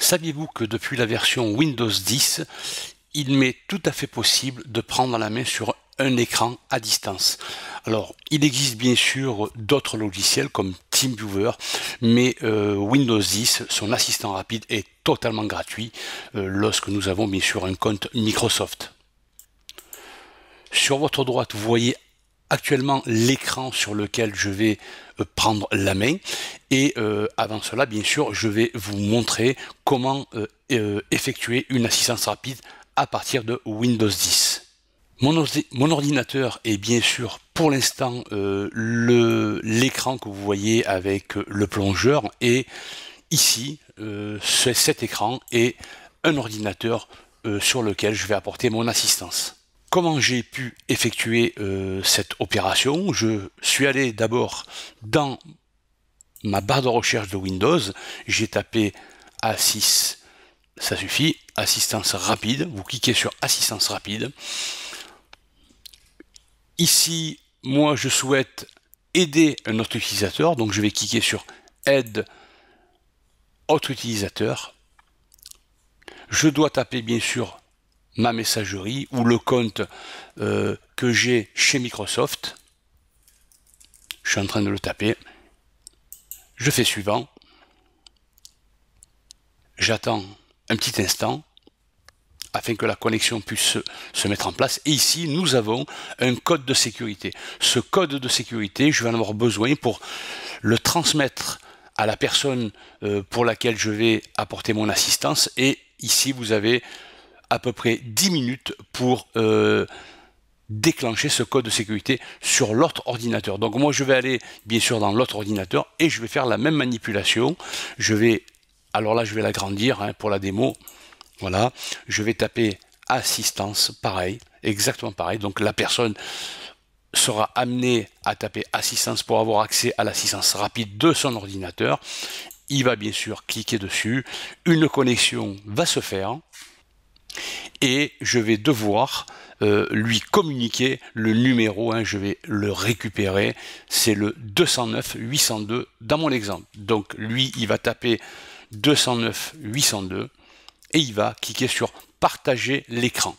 Saviez-vous que depuis la version Windows 10, il m'est tout à fait possible de prendre la main sur un écran à distance. Alors, il existe bien sûr d'autres logiciels comme TeamViewer, mais euh, Windows 10, son assistant rapide, est totalement gratuit euh, lorsque nous avons bien sûr un compte Microsoft. Sur votre droite, vous voyez actuellement l'écran sur lequel je vais euh, prendre la main. Et euh, avant cela, bien sûr, je vais vous montrer comment euh, effectuer une assistance rapide à partir de Windows 10. Mon, ordinateur est bien sûr pour l'instant l'écran que vous voyez avec le plongeur et ici cet écran est un ordinateur sur lequel je vais apporter mon assistance comment j'ai pu effectuer euh, cette opération Je suis allé d'abord dans ma barre de recherche de Windows, j'ai tapé a ça suffit, assistance rapide, vous cliquez sur assistance rapide. Ici, moi je souhaite aider un autre utilisateur, donc je vais cliquer sur aide autre utilisateur. Je dois taper bien sûr ma messagerie ou le compte euh, que j'ai chez Microsoft. Je suis en train de le taper. Je fais suivant. J'attends un petit instant afin que la connexion puisse se, mettre en place. Et ici, nous avons un code de sécurité. Ce code de sécurité, je vais en avoir besoin pour le transmettre à la personne euh, pour laquelle je vais apporter mon assistance. Et ici, vous avez à peu près 10 minutes pour euh, déclencher ce code de sécurité sur l'autre ordinateur. Donc moi je vais aller bien sûr dans l'autre ordinateur et je vais faire la même manipulation. Je vais, alors là je vais l'agrandir hein, pour la démo. Voilà, je vais taper assistance, pareil, exactement pareil. Donc la personne sera amenée à taper assistance pour avoir accès à l'assistance rapide de son ordinateur. Il va bien sûr cliquer dessus. Une connexion va se faire et je vais devoir euh, lui communiquer le numéro, hein, je vais le récupérer, c'est le 209 802 dans mon exemple. Donc lui, il va taper 209 802 et il va cliquer sur partager l'écran.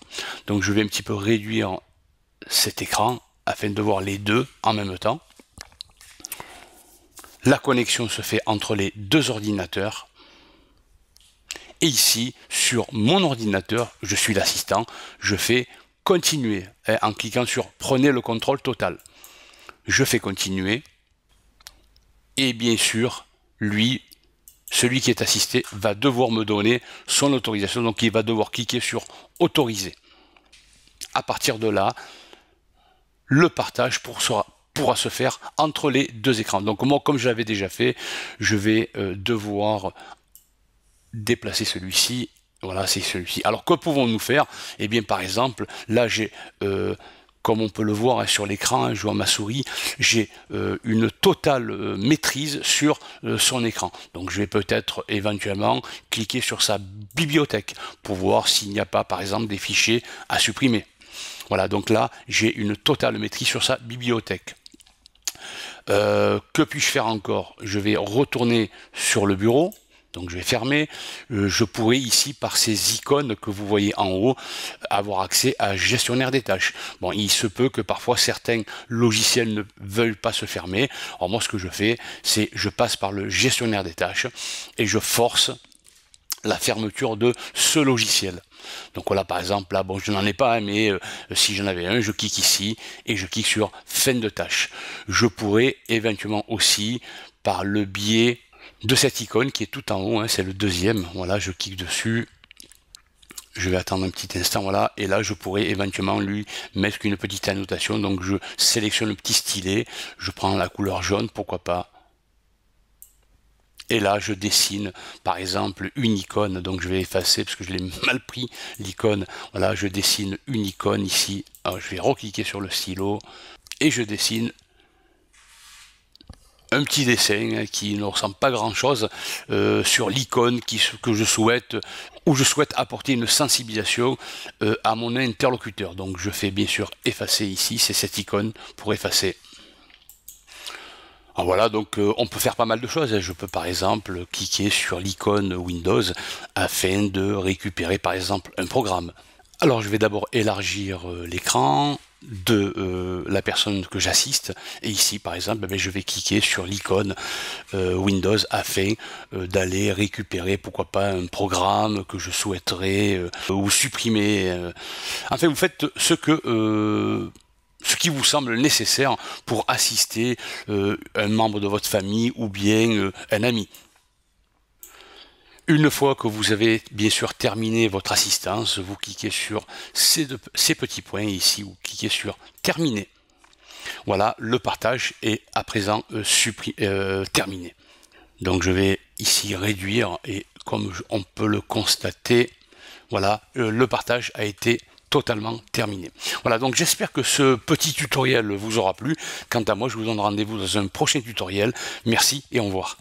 Donc je vais un petit peu réduire cet écran afin de voir les deux en même temps. La connexion se fait entre les deux ordinateurs et ici, sur mon ordinateur, je suis l'assistant, je fais continuer hein, en cliquant sur prenez le contrôle total. Je fais continuer. Et bien sûr, lui, celui qui est assisté, va devoir me donner son autorisation. Donc il va devoir cliquer sur autoriser. À partir de là, le partage pourra se faire entre les deux écrans. Donc moi, comme je l'avais déjà fait, je vais euh, devoir déplacer celui-ci. Voilà, c'est celui-ci. Alors, que pouvons-nous faire Eh bien, par exemple, là, j'ai, euh, comme on peut le voir hein, sur l'écran, hein, je vois ma souris, j'ai euh, une totale euh, maîtrise sur son écran. Donc, je vais peut-être éventuellement cliquer sur sa bibliothèque pour voir s'il n'y a pas, par exemple, des fichiers à supprimer. Voilà, donc là, j'ai une totale maîtrise sur sa bibliothèque. que puis-je faire encore Je vais retourner sur le bureau. Donc je vais fermer. Euh, je pourrais ici, par ces icônes que vous voyez en haut, avoir accès à gestionnaire des tâches. Bon, il se peut que parfois certains logiciels ne veulent pas se fermer. Alors moi, ce que je fais, c'est je passe par le gestionnaire des tâches et je force la fermeture de ce logiciel. Donc voilà, par exemple, là, bon, je n'en ai pas, hein, mais euh, si j'en avais un, je clique ici et je clique sur fin de tâche. Je pourrais éventuellement aussi, par le biais de cette icône qui est tout en haut, hein, c'est le deuxième, voilà, je clique dessus, je vais attendre un petit instant, voilà, et là je pourrais éventuellement lui mettre une petite annotation, donc je sélectionne le petit stylet, je prends la couleur jaune, pourquoi pas, et là je dessine par exemple une icône, donc je vais effacer parce que je l'ai mal pris l'icône, voilà, je dessine une icône ici, ah, je vais recliquer sur le stylo, et je dessine un petit dessin hein, qui ne ressemble pas grand-chose euh, sur l'icône qui, que je souhaite ou je souhaite apporter une sensibilisation euh, à mon interlocuteur. Donc je fais bien sûr effacer ici, c'est cette icône pour effacer. Ah, voilà, donc euh, on peut faire pas mal de choses. Hein. Je peux par exemple cliquer sur l'icône Windows afin de récupérer par exemple un programme. Alors je vais d'abord élargir l'écran, de euh, la personne que j'assiste. Et ici, par exemple, ben, je vais cliquer sur l'icône euh, Windows afin euh, d'aller récupérer, pourquoi pas, un programme que je souhaiterais ou supprimer. Enfin, vous faites ce que ce qui vous semble nécessaire pour assister un membre de votre famille ou bien un ami. Une fois que vous avez bien sûr terminé votre assistance, vous cliquez sur ces, petits points ici, ou cliquez sur terminer. Voilà, le partage est à présent euh, euh, terminé. Donc je vais ici réduire et comme on peut le constater, voilà, euh, le partage a été totalement terminé. Voilà, donc j'espère que ce petit tutoriel vous aura plu. Quant à moi, je vous donne rendez-vous dans un prochain tutoriel. Merci et au revoir.